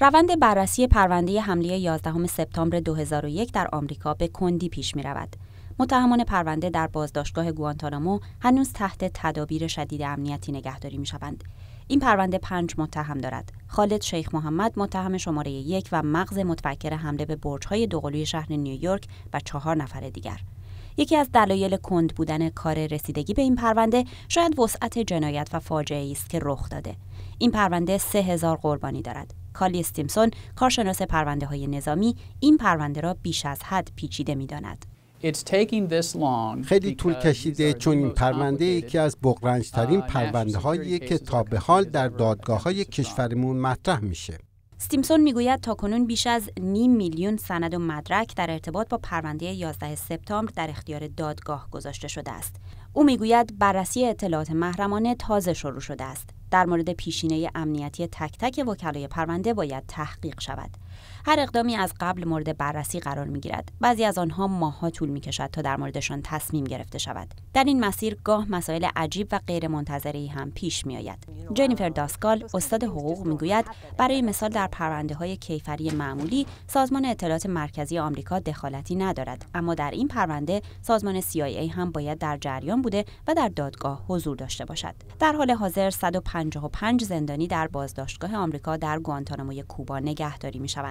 روند بررسی پرونده حمله 11 سپتامبر 2001 در آمریکا به کندی پیش می رود. متهمان پرونده در بازداشتگاه گوانتانامو هنوز تحت تدابیر شدید امنیتی نگهداری می شوند. این پرونده پنج متهم دارد. خالد شیخ محمد متهم شماره یک و مغز متفکر حمله به برجهای دوقلوی شهر نیویورک و چهار نفر دیگر. یکی از دلایل کند بودن کار رسیدگی به این پرونده شاید وسعت جنایت و فاجعه است که رخ داده این پرونده سه هزار قربانی دارد کالی استیمسون کارشناس پرونده های نظامی این پرونده را بیش از حد پیچیده می داند. خیلی طول کشیده چون این پرونده یکی از بغرنجترین uh, پرونده هاییه که تا به حال در دادگاه های کشورمون مطرح میشه. ستیمسون میگوید تاکنون بیش از نیم میلیون سند و مدرک در ارتباط با پرونده 11 سپتامبر در اختیار دادگاه گذاشته شده است. او میگوید بررسی اطلاعات محرمانه تازه شروع شده است. در مورد پیشینه امنیتی تک تک وکلای پرونده باید تحقیق شود هر اقدامی از قبل مورد بررسی قرار می گیرد بعضی از آنها ماهها طول می کشد تا در موردشان تصمیم گرفته شود در این مسیر گاه مسائل عجیب و غیر منتظری هم پیش می آید جنیفر داسکال استاد حقوق می گوید برای مثال در پرونده های کیفری معمولی سازمان اطلاعات مرکزی آمریکا دخالتی ندارد اما در این پرونده سازمان CIA هم باید در جریان بوده و در دادگاه حضور داشته باشد در حال حاضر 155 زندانی در بازداشتگاه آمریکا در گوانتانامو کوبا نگهداری می شود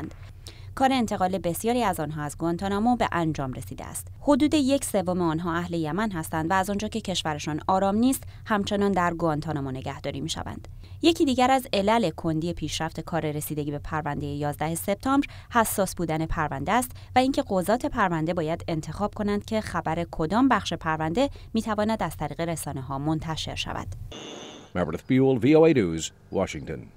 کار انتقال بسیاری از آنها از گوانتانامو به انجام رسیده است حدود یک سوم آنها اهل یمن هستند و از آنجا که کشورشان آرام نیست همچنان در گوانتانامو نگهداری می شوند. یکی دیگر از علل کندی پیشرفت کار رسیدگی به پرونده 11 سپتامبر حساس بودن پرونده است و اینکه قضات پرونده باید انتخاب کنند که خبر کدام بخش پرونده می تواند از طریق رسانه ها منتشر شود. Meredith VOA News,